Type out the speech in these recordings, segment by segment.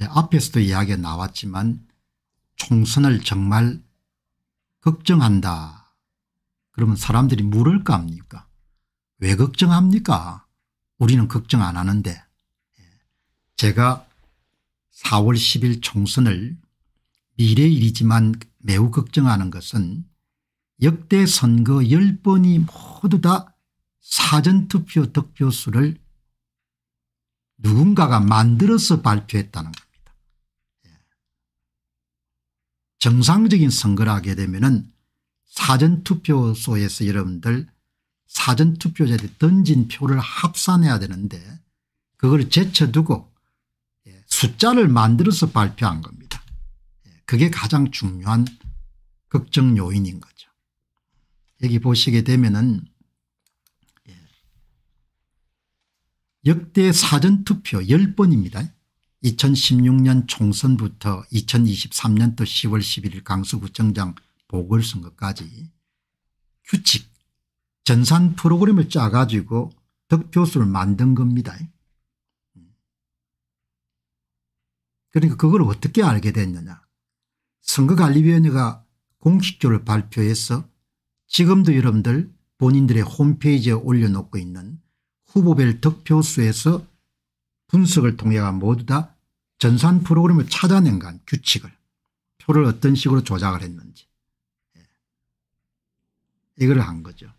예, 앞에서도 이야기가 나왔지만 총선을 정말 걱정한다. 그러면 사람들이 물을 거 합니까? 왜 걱정합니까? 우리는 걱정 안 하는데 예, 제가 4월 10일 총선을 미래일이지만 매우 걱정하는 것은 역대 선거 10번이 모두 다 사전투표 득표수를 누군가가 만들어서 발표했다는 것. 정상적인 선거를 하게 되면은 사전투표소에서 여러분들 사전투표자들이 던진 표를 합산해야 되는데 그걸 제쳐두고 예, 숫자를 만들어서 발표한 겁니다. 예, 그게 가장 중요한 걱정 요인인 거죠. 여기 보시게 되면은 예, 역대 사전투표 10번입니다. 2016년 총선부터 2023년도 10월 11일 강서구청장 보궐선거까지 규칙 전산 프로그램을 짜가지고 득표수를 만든 겁니다. 그러니까 그걸 어떻게 알게 됐느냐. 선거관리위원회가 공식적으로 발표해서 지금도 여러분들 본인들의 홈페이지에 올려놓고 있는 후보별 득표수에서 분석을 통해 모두 다 전산 프로그램을 찾아낸 간 규칙을 표를 어떤 식으로 조작을 했는지 예. 이걸 한 거죠.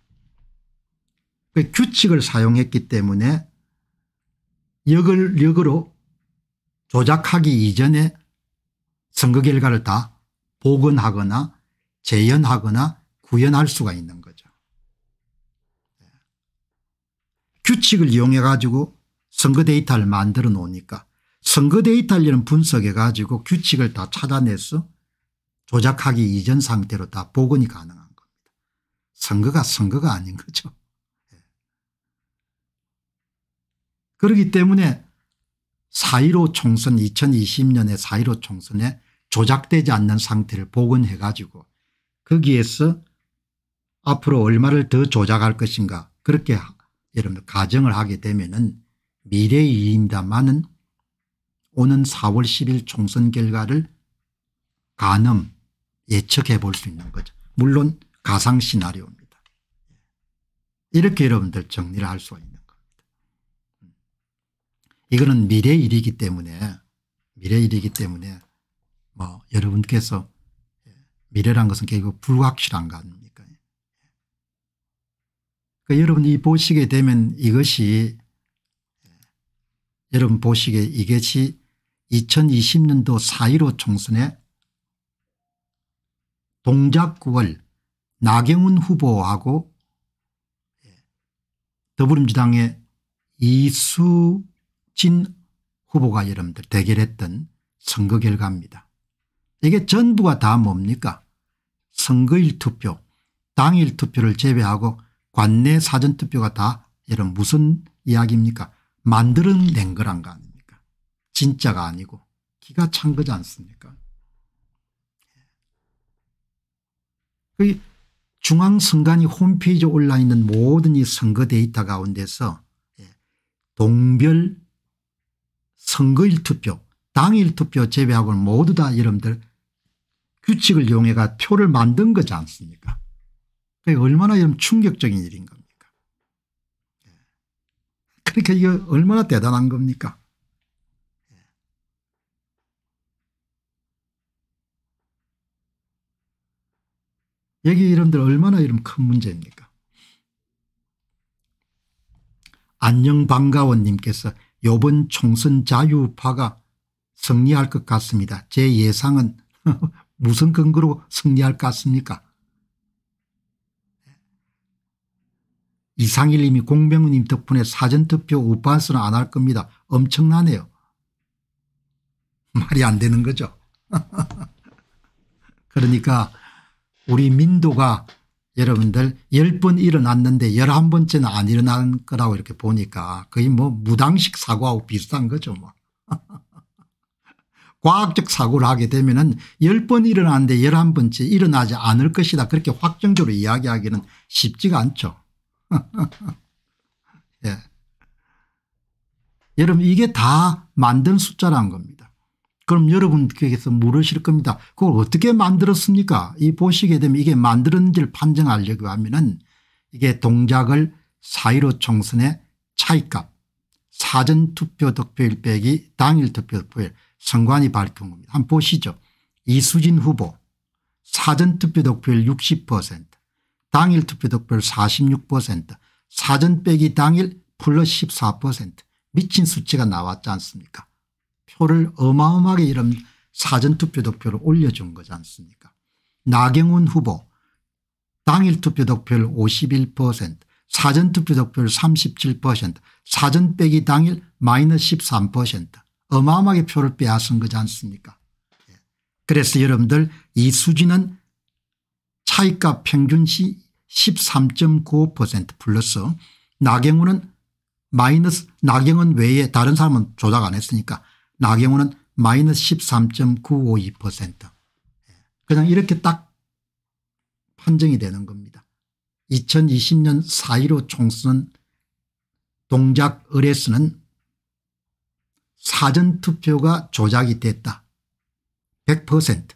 그 규칙을 사용했기 때문에 역을 역으로 조작하기 이전에 선거 결과를 다 복원하거나 재현하거나 구현할 수가 있는 거죠. 예. 규칙을 이용해 가지고 선거 데이터를 만들어 놓으니까 선거 데이터라는 분석해 가지고 규칙을 다 찾아내서 조작하기 이전 상태로 다 복원이 가능한 겁니다. 선거가 선거가 아닌 거죠. 예. 그렇기 때문에 4.15 총선 2020년에 4.15 총선에 조작되지 않는 상태를 복원해 가지고 거기에서 앞으로 얼마를 더 조작할 것인가 그렇게 여러분 가정을 하게 되면 은 미래의 일입니다만은 오는 4월 10일 총선 결과를 가늠 예측해 볼 수 있는 거죠. 물론 가상 시나리오입니다. 이렇게 여러분들 정리를 할 수 있는 겁니다. 음. 이거는 미래 일이기 때문에 미래 일이기 때문에 뭐 여러분께서 예, 미래란 것은 결국 불확실한 거 아닙니까 예. 그러니까 여러분이 보시게 되면 이것이 예, 여러분 보시게 이것이 2020년도 4.15 총선에 동작구월 나경원 후보하고 더불어민주당의 이수진 후보가 여러분들 대결했던 선거 결과입니다. 이게 전부가 다 뭡니까 선거일 투표 당일 투표를 제외하고 관내 사전투표가 다 이런 무슨 이야기입니까 만들어낸 거란 거 아닙니까 진짜가 아니고 기가 찬 거지 않습니까? 그 중앙선관위 홈페이지에 올라 있는 모든 이 선거 데이터 가운데서 예, 동별 선거일 투표 당일 투표 제외하고는 모두 다 여러분들 규칙을 이용해가 표를 만든 거지 않습니까? 그게 얼마나 이런 충격적인 일인 겁니까? 예. 그러니 이게 얼마나 대단한 겁니까? 여기 이름들 얼마나 이름 큰 문제입니까? 안녕 반가원님께서 요번 총선 자유파가 승리할 것 같습니다. 제 예상은 무슨 근거로 승리할 것 같습니까? 이상일님이 공병우님 덕분에 사전투표 우파수는 안 할 겁니다. 엄청나네요. 말이 안 되는 거죠. 그러니까 우리 민도가 여러분들 10번 일어났는데 11번째는 안 일어난 거라고 이렇게 보니까 거의 뭐 무당식 사고하고 비슷한 거죠. 뭐. 과학적 사고를 하게 되면 은 10번 일어났는데 11번째 일어나지 않을 것이다 그렇게 확정적으로 이야기하기는 쉽지가 않죠. 예. 여러분 이게 다 만든 숫자라는 겁니다. 그럼 여러분께서 물으실 겁니다. 그걸 어떻게 만들었습니까? 이 보시게 되면 이게 만들었는지를 판정하려고 하면은 이게 동작을 4.15 총선의 차이값 사전투표 득표일 빼기 당일 투표 득표일 선관위 밝힌 겁니다. 한번 보시죠. 이수진 후보 사전투표 득표율 60% 당일 투표 득표율 46% 사전 빼기 당일 플러스 14% 미친 수치가 나왔지 않습니까 표를 어마어마하게 이런 사전투표 득표를 올려준 거지 않습니까 나경원 후보 당일 투표 득표율 51% 사전투표 득표율 37% 사전 빼기 당일 마이너스 13% 어마어마하게 표를 빼앗은 거지 않습니까 예. 그래서 여러분들 이 수지는 차이값 평균시 13.95% 플러스 나경원은 마이너스 나경원 외에 다른 사람은 조작 안 했으니까 나경원은 마이너스 13.952% 예. 그냥 이렇게 딱 판정이 되는 겁니다. 2020년 4.15 총선 동작 의뢰수는 사전투표가 조작이 됐다. 100%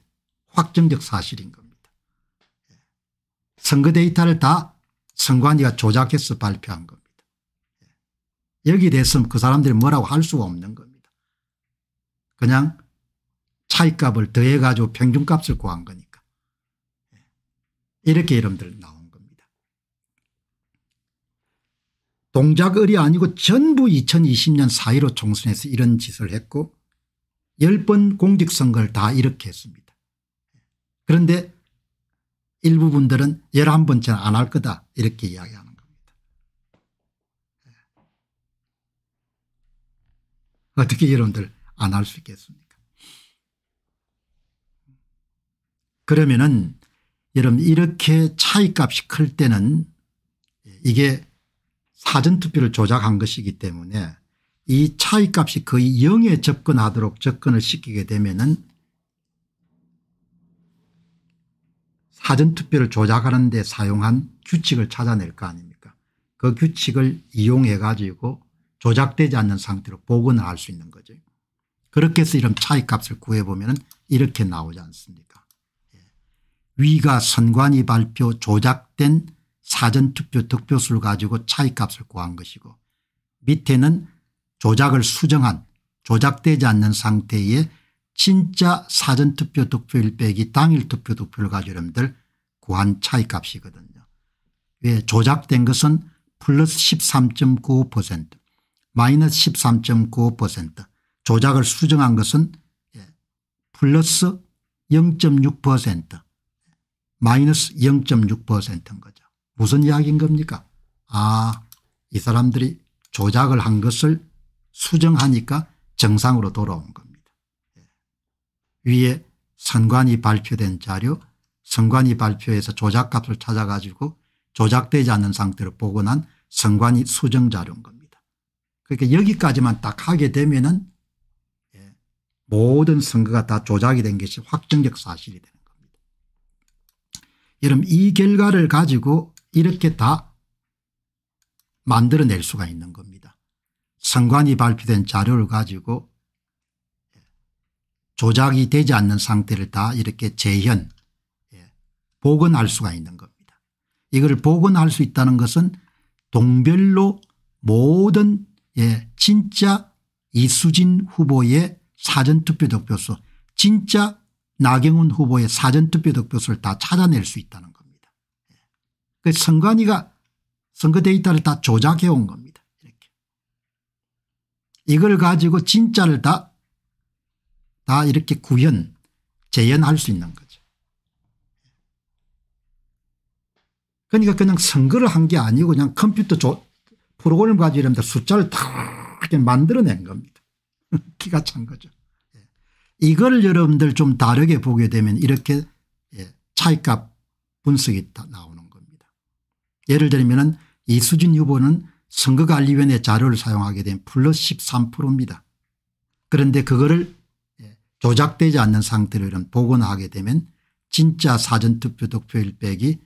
확정적 사실인 겁니다. 예. 선거 데이터를 다 선관위가 조작해서 발표한 겁니다. 예. 여기에 대해서는 그 사람들이 뭐라고 할 수가 없는 겁니다. 그냥 차이값을 더해 가지고 평균값을 구한 거니까 예. 이렇게 이름들 나온 겁니다. 동작을이 아니고 전부 2020년 4.15 총선에서 이런 짓을 했고 10번 공직선거를 다 이렇게 했습니다. 그런데 일부분들은 11번째는 안 할 거다 이렇게 이야기하는 겁니다. 예. 어떻게 여러분들 안할수 있겠습니까? 그러면은 여러분 이렇게 차이값이 클 때는 이게 사전투표를 조작한 것이기 때문에 이 차이값이 거의 0에 접근하도록 접근을 시키게 되면은 사전투표를 조작하는 데 사용한 규칙을 찾아낼 거 아닙니까 그 규칙을 이용해 가지고 조작되지 않는 상태로 복원을 할 수 있는 거죠. 그렇게 해서 이런 차이값을 구해보면 이렇게 나오지 않습니까 예. 위가 선관위 발표 조작된 사전투표 득표수를 가지고 차이값을 구한 것이고 밑에는 조작을 수정한 조작되지 않는 상태의 진짜 사전투표 득표일 빼기 당일투표 득표를 가지고 여러분들 구한 차이값이거든요. 왜 조작된 것은 플러스 13.95% 마이너스 13.95% 조작을 수정한 것은 예, 플러스 0.6% 마이너스 0.6%인 거죠. 무슨 이야기인 겁니까 아이 사람들이 조작을 한 것을 수정하니까 정상으로 돌아온 겁니다. 예. 위에 선관위 발표된 자료 선관위 발표에서 조작값을 찾아가지고 조작되지 않는 상태로 복원한 선관위 수정자료인 겁니다. 그러니까 여기까지만 딱 하게 되면 은 모든 선거가 다 조작이 된 것이 확정적 사실이 되는 겁니다. 여러분 이 결과를 가지고 이렇게 다 만들어낼 수가 있는 겁니다. 선관위 발표된 자료를 가지고 조작이 되지 않는 상태를 다 이렇게 재현 예, 복원할 수가 있는 겁니다. 이걸 복원할 수 있다는 것은 동별로 모든 예, 진짜 이수진 후보의 사전투표 득표수 진짜 나경원 후보의 사전투표 득표수를 다 찾아낼 수 있다는 겁니다. 예. 그 선관위가 선거 데이터를 다 조작해 온 겁니다. 이렇게. 이걸 가지고 진짜를 다, 다 이렇게 구현, 재현할 수 있는 거죠. 그러니까 그냥 선거를 한 게 아니고 그냥 컴퓨터 조, 프로그램 가지고 이러면 숫자를 다 이렇게 만들어낸 겁니다. 기가 찬 거죠. 예. 이걸 여러분들 좀 다르게 보게 되면 이렇게 예, 차이값 분석이 나오는 겁니다. 예를 들면 이수진 후보는 선거관리위원회 자료를 사용하게 된 플러스 13%입니다. 그런데 그거를 예, 조작되지 않는 상태로 이런 복원하게 되면 진짜 사전투표 득표일 빼기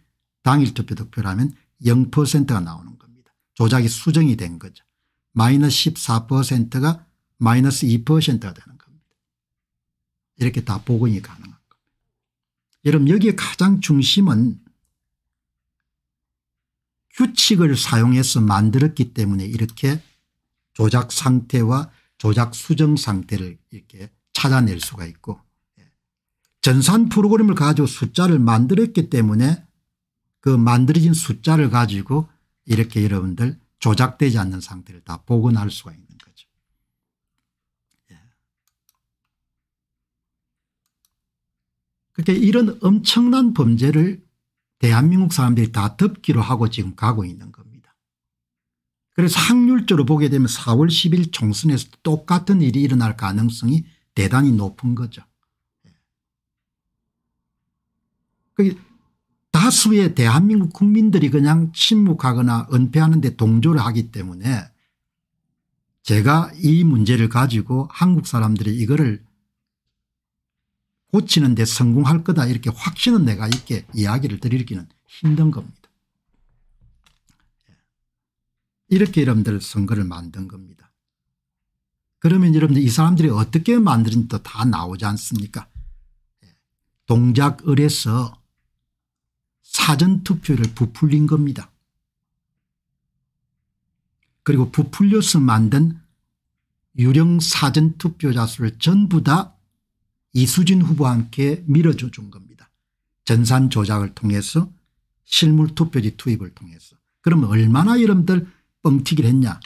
당일 투표 득표라면 0%가 나오는 겁니다. 조작이 수정이 된 거죠. 마이너스 14%가 마이너스 2%가 되는 겁니다. 이렇게 다 복원이 가능한 겁니다. 여러분 여기에 가장 중심은 규칙을 사용해서 만들었기 때문에 이렇게 조작 상태와 조작 수정 상태를 이렇게 찾아낼 수가 있고 예. 전산 프로그램을 가지고 숫자를 만들었기 때문에 그 만들어진 숫자를 가지고 이렇게 여러분들 조작되지 않는 상태를 다 복원할 수가 있는 어떻게 이런 엄청난 범죄를 대한민국 사람들이 다 덮기로 하고 지금 가고 있는 겁니다. 그래서 확률적으로 보게 되면 4월 10일 총선에서 똑같은 일이 일어날 가능성이 대단히 높은 거죠. 그 다수의 대한민국 국민들이 그냥 침묵하거나 은폐하는 데 동조를 하기 때문에 제가 이 문제를 가지고 한국 사람들이 이거를 고치는 데 성공할 거다 이렇게 확신은 내가 있게 이야기를 드리기는 힘든 겁니다. 예. 이렇게 여러분들 선거를 만든 겁니다. 그러면 여러분들 이 사람들이 어떻게 만드는지도 다 나오지 않습니까 예. 동작을에서 사전투표를 부풀린 겁니다. 그리고 부풀려서 만든 유령 사전투표자 수를 전부 다 이수진 후보와 함께 밀어줘 준 겁니다. 전산 조작을 통해서 실물 투표지 투입을 통해서. 그럼 얼마나 여러분들 뻥튀기를 했냐.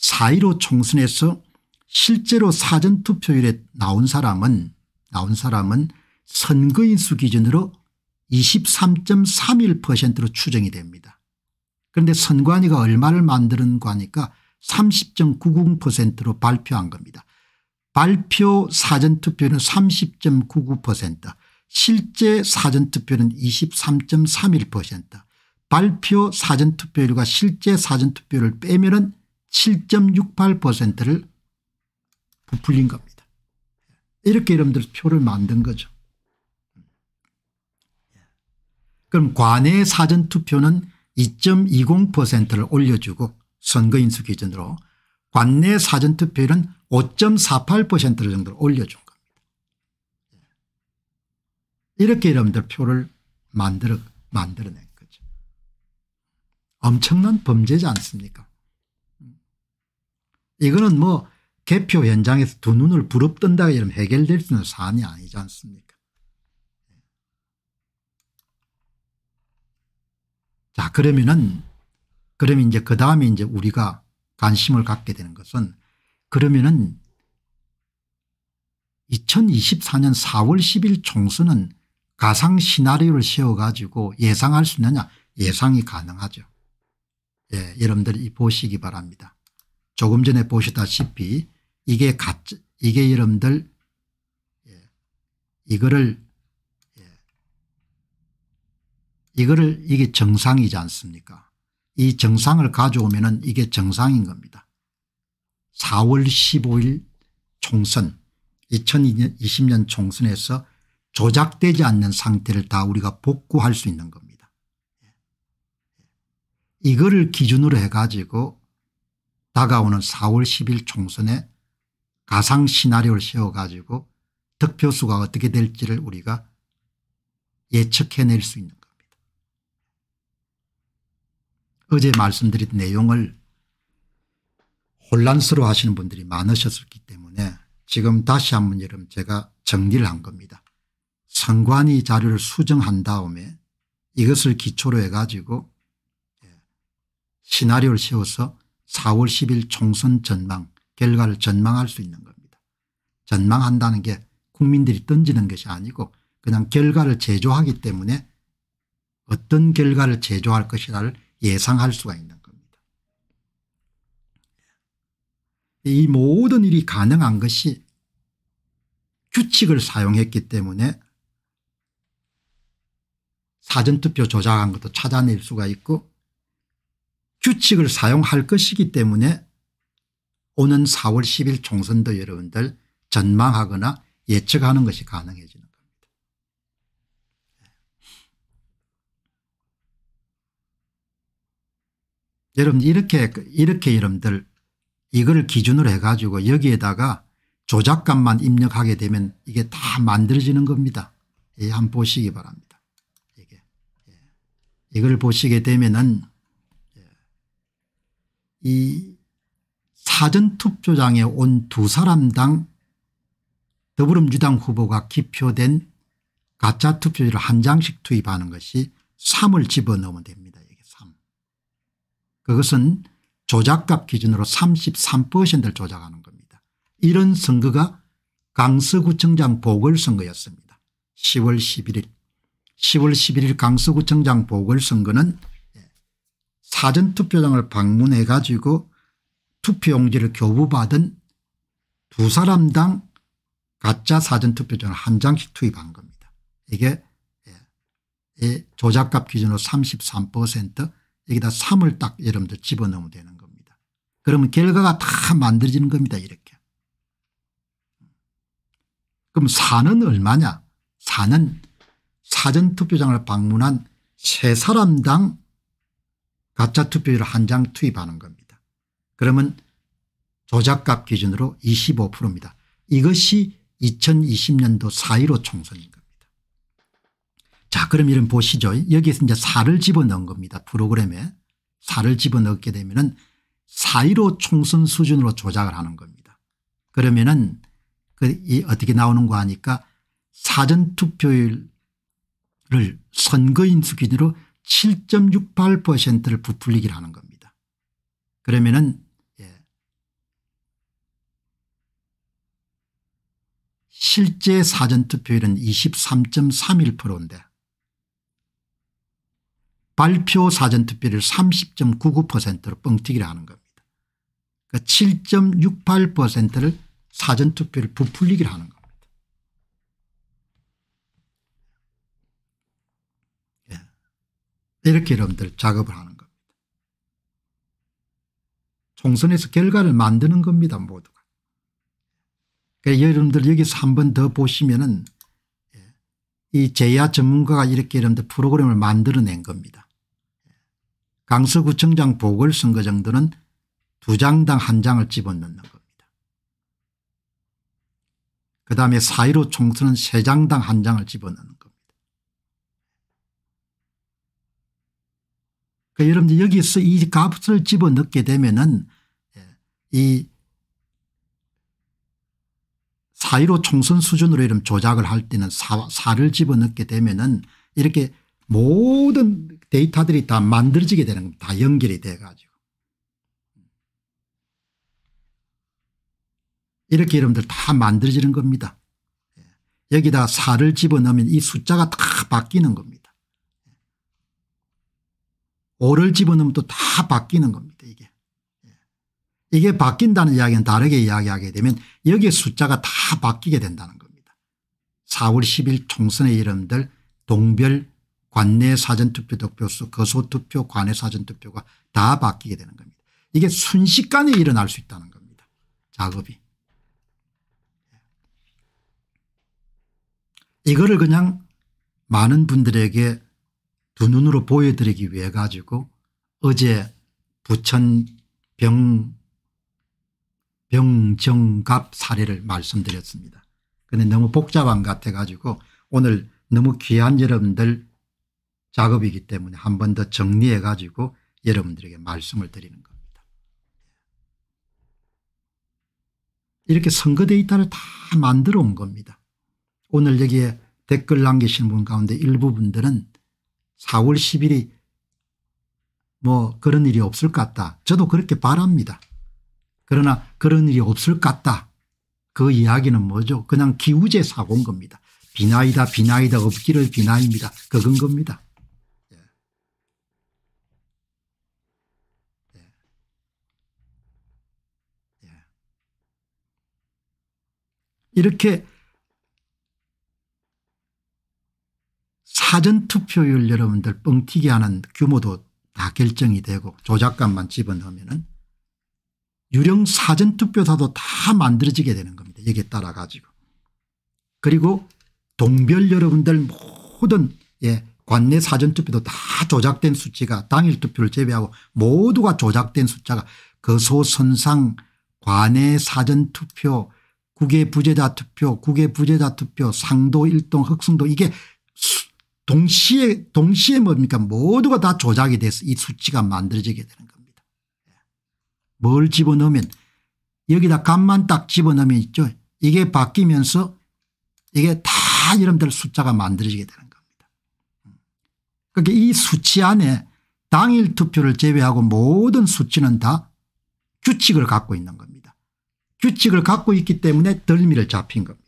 4.15 총선에서 실제로 사전투표율에 나온 사람은 나온 사람은 선거인수 기준으로 23.31%로 추정이 됩니다. 그런데 선관위가 얼마를 만드는 거니까 30.99%로 발표한 겁니다. 발표 사전투표는 30.99% 실제 사전투표는 23.31% 발표 사전투표율과 실제 사전투표율을 빼면 은 7.68%를 부풀린 겁니다. 이렇게 여러분들 표를 만든 거죠. 그럼 관내 사전투표는 2.20%를 올려주고 선거인수 기준으로 관내 사전투표율은 5.48% 정도 올려준 겁니다. 이렇게 여러분들 표를 만들어, 만들어낸 거죠. 엄청난 범죄지 않습니까? 이거는 뭐 개표 현장에서 두 눈을 부릅뜬다 이러 해결될 수 있는 사안이 아니지 않습니까? 자, 그러면은, 그러면 이제 그 다음에 이제 우리가 관심을 갖게 되는 것은 그러면은 2024년 4월 10일 총선은 가상 시나리오를 세워가지고 예상할 수 있느냐 예상이 가능하죠. 예, 여러분들이 보시기 바랍니다. 조금 전에 보시다시피 이게 가 이게 여러분들 예, 이거를 예, 이거를 이게 정상이지 않습니까? 이 정상을 가져오면은 이게 정상인 겁니다. 4월 15일 총선 2020년 총선에서 조작되지 않는 상태를 다 우리가 복구할 수 있는 겁니다. 이거를 기준으로 해가지고 다가오는 4월 10일 총선에 가상 시나리오를 세워가지고 득표수가 어떻게 될지를 우리가 예측해낼 수 있는 겁니다. 어제 말씀드린 내용을 혼란스러워 하시는 분들이 많으셨기 때문에 지금 다시 한번 여러분 제가 정리를 한 겁니다. 선관위 자료를 수정한 다음에 이것을 기초로 해가지고 예, 시나리오를 세워서 4월 10일 총선 전망 결과를 전망할 수 있는 겁니다. 전망한다는 게 국민들이 던지는 것이 아니고 그냥 결과를 제조하기 때문에 어떤 결과를 제조할 것이라를 예상할 수가 있는 이 모든 일이 가능한 것이 규칙을 사용했기 때문에 사전투표 조작한 것도 찾아낼 수가 있고 규칙을 사용할 것이기 때문에 오는 4월 10일 총선도 여러분들 전망하거나 예측하는 것이 가능해지는 겁니다. 예. 여러분 이렇게 이렇게 여러분들 이걸 기준으로 해가지고 여기에다가 조작감만 입력하게 되면 이게 다 만들어지는 겁니다. 예, 한번 보시기 바랍니다. 이게. 예. 이걸 보시게 되면은 예. 이 사전투표장에 온 두 사람당 더불어민주당 후보가 기표된 가짜 투표지를 한 장씩 투입하는 것이 3을 집어넣으면 됩니다. 이게 3. 그것은 조작값 기준으로 33%를 조작하는 겁니다. 이런 선거가 강서구청장 보궐선거였습니다. 10월 11일 10월 11일 강서구청장 보궐선거는 사전투표장을 방문해 가지고 투표용지를 교부받은 두 사람당 가짜 사전투표장을 한 장씩 투입한 겁니다. 이게 예, 조작값 기준으로 33% 여기다 3을 딱 여러분들 집어넣으면 되는 거예요. 그러면 결과가 다 만들어지는 겁니다 이렇게. 그럼 사는 얼마냐 사는 사전투표장을 방문한 세 사람당 가짜 투표율 한장 투입하는 겁니다. 그러면 조작값 기준으로 25%입니다. 이것이 2020년도 4.15 총선인 겁니다. 자 그럼 이런 보시죠. 여기에서 이제 4를 집어넣은 겁니다. 프로그램에 4를 집어넣게 되면 은4.15 총선 수준으로 조작을 하는 겁니다. 그러면은 그 어떻게 나오는 거 하니까 사전투표율을 선거인 수준으로 7.68%를 부풀리기를 하는 겁니다. 그러면은 예. 실제 사전투표율은 23.31%인데 발표 사전투표를 30.99%로 뻥튀기를 하는 겁니다. 그 그러니까 7.68%를 사전투표를 부풀리기를 하는 겁니다. 예. 네, 이렇게 여러분들 작업을 하는 겁니다. 총선에서 결과를 만드는 겁니다 모두가. 그러니 여러분들 여기서 한 번 더 보시면은 예, 이 재야 전문가가 이렇게 여러분들 프로그램을 만들어낸 겁니다. 예. 강서구청장 보궐선거 정도는 두 장당 한 장을 집어넣는 겁니다. 그 다음에 4.15 총선은 세 장당 한 장을 집어넣는 겁니다. 그 여러분들 여기서 이 값을 집어넣게 되면은 예, 이4.15 총선 수준으로 이런 조작을 할 때는 4, 4를 집어넣게 되면은 이렇게 모든 데이터들이 다 만들어지게 되는 겁니다. 다 연결이 돼가지고. 이렇게 여러분들 다 만들어지는 겁니다. 예. 여기다 4를 집어넣으면 이 숫자가 다 바뀌는 겁니다. 5를 예. 집어넣으면 또 다 바뀌는 겁니다. 이게. 예. 이게 바뀐다는 이야기는 다르게 이야기하게 되면 여기에 숫자가 다 바뀌게 된다는 겁니다. 4월 10일 총선의 이름들 동별 관내 사전투표 득표수 거소투표 관내 사전투표가 다 바뀌게 되는 겁니다. 이게 순식간에 일어날 수 있다는 겁니다. 작업이. 이거를 그냥 많은 분들에게 두 눈으로 보여드리기 위해 가지고 어제 부천 병 병정갑 사례를 말씀드렸습니다. 근데 너무 복잡한 것 같아 가지고 오늘 너무 귀한 여러분들 작업이기 때문에 한 번 더 정리해 가지고 여러분들에게 말씀을 드리는 겁니다. 이렇게 선거 데이터를 다 만들어 온 겁니다. 오늘 여기에 댓글 남기신 분 가운데 일부분들은 4월 10일이 뭐 그런 일이 없을 것 같다. 저도 그렇게 바랍니다. 그러나 그런 일이 없을 것 같다. 그 이야기는 뭐죠? 그냥 기우제 사고인 겁니다. 비나이다 비나이다 없기를 비나입니다. 그건 겁니다. 예. 예. 예. 이렇게 사전투표율 여러분들 뻥튀기 하는 규모도 다 결정이 되고 조작감만 집어넣으면 유령 사전투표사도 다 만들어지게 되는 겁니다. 여기에 따라 가지고. 그리고 동별 여러분들 모든 예 관내 사전투표도 다 조작된 수치가 당일투표를 제외하고 모두가 조작된 숫자가 거소선상 그 관내 사전투표 국외 부재자 투표 국외 부재자 투표 상도 일동 흑승도 이게 동시에 동시에 뭡니까 모두가 다 조작이 돼서 이 수치가 만들어지게 되는 겁니다. 예. 뭘 집어넣으면 여기다 간만 딱 집어넣으면 있죠. 이게 바뀌면서 이게 다 여러분들 숫자가 만들어지게 되는 겁니다. 그러니까 이 수치 안에 당일 투표를 제외하고 모든 수치는 다 규칙을 갖고 있는 겁니다. 규칙을 갖고 있기 때문에 덜미를 잡힌 겁니다.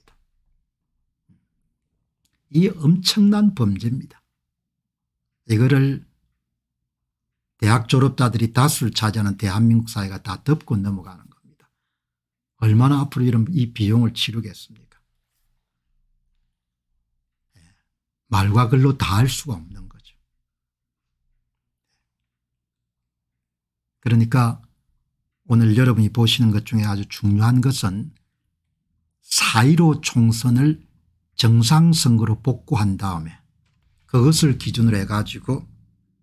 이 엄청난 범죄입니다. 이거를 대학 졸업자들이 다수를 차지하는 대한민국 사회가 다 덮고 넘어가는 겁니다. 얼마나 앞으로 이런 이 비용을 치르겠습니까? 예. 말과 글로 다 할 수가 없는 거죠. 그러니까 오늘 여러분이 보시는 것 중에 아주 중요한 것은 사이로 총선을 정상선거로 복구한 다음에 그것을 기준으로 해가지고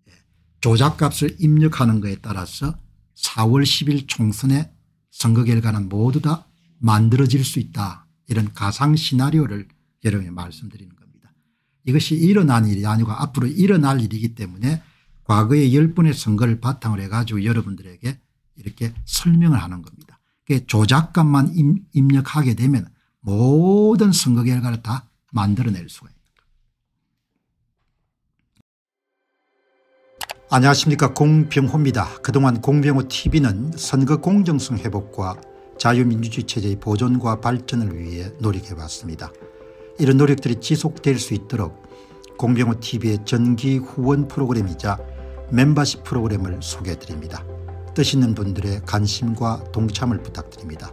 예, 조작값을 입력하는 것에 따라서 4월 10일 총선의 선거 결과는 모두 다 만들어질 수 있다 이런 가상 시나리오를 여러분이 말씀드리는 겁니다. 이것이 일어난 일이 아니고 앞으로 일어날 일이기 때문에 과거의 10번의 선거를 바탕으로 해가지고 여러분들에게 이렇게 설명을 하는 겁니다. 조작값만 입력하게 되면 모든 선거 결과를 다 만들어낼 수가 있다 안녕하십니까 공병호입니다. 그동안 공병호 tv는 선거 공정성 회복과 자유민주주의 체제의 보존과 발전을 위해 노력해봤습니다. 이런 노력들이 지속될 수 있도록 공병호 tv의 전기 후원 프로그램이자 멤버십 프로그램을 소개해드립니다. 뜻 있는 분들의 관심과 동참을 부탁드립니다.